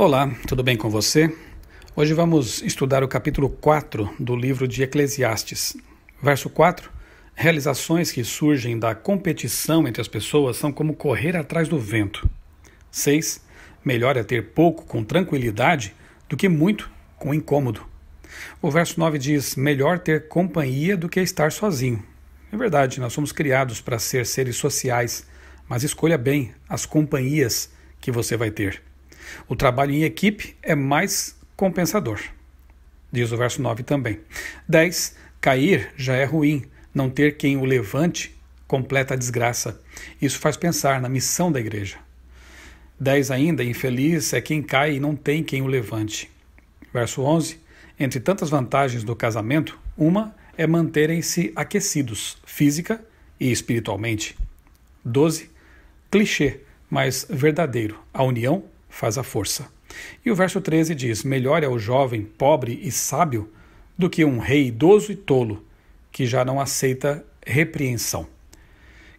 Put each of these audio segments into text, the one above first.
Olá, tudo bem com você? Hoje vamos estudar o capítulo 4 do livro de Eclesiastes. Verso 4: Realizações que surgem da competição entre as pessoas são como correr atrás do vento. 6. Melhor é ter pouco com tranquilidade do que muito com incômodo. O verso 9 diz: Melhor ter companhia do que estar sozinho. É verdade, nós somos criados para ser seres sociais, mas escolha bem as companhias que você vai ter. O trabalho em equipe é mais compensador. Diz o verso 9 também. 10. Cair já é ruim, não ter quem o levante completa a desgraça. Isso faz pensar na missão da igreja. 10 ainda, infeliz é quem cai e não tem quem o levante. Verso 11. Entre tantas vantagens do casamento, uma é manterem-se aquecidos física e espiritualmente. 12. Clichê, mas verdadeiro. A união faz a força. E o verso 13 diz: Melhor é o jovem pobre e sábio do que um rei idoso e tolo, que já não aceita repreensão.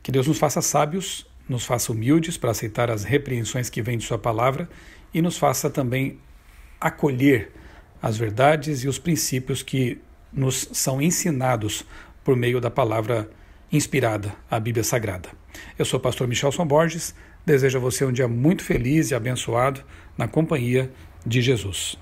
Que Deus nos faça sábios, nos faça humildes para aceitar as repreensões que vêm de Sua palavra e nos faça também acolher as verdades e os princípios que nos são ensinados por meio da palavra inspirada, a Bíblia Sagrada. Eu sou o pastor Michel São Borges. Desejo a você um dia muito feliz e abençoado na companhia de Jesus.